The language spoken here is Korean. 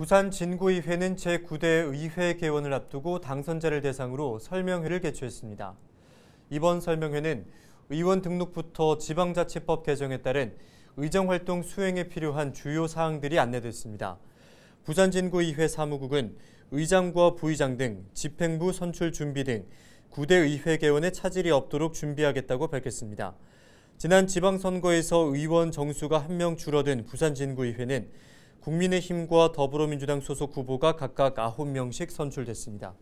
부산 진구의회는 제9대 의회 개원을 앞두고 당선자를 대상으로 설명회를 개최했습니다. 이번 설명회는 의원 등록부터 지방자치법 개정에 따른 의정활동 수행에 필요한 주요 사항들이 안내됐습니다. 부산 진구의회 사무국은 의장과 부의장 등 집행부 선출 준비 등 9대 의회 개원에 차질이 없도록 준비하겠다고 밝혔습니다. 지난 지방선거에서 의원 정수가 한 명 줄어든 부산 진구의회는 국민의힘과 더불어민주당 소속 후보가 각각 9명씩 선출됐습니다.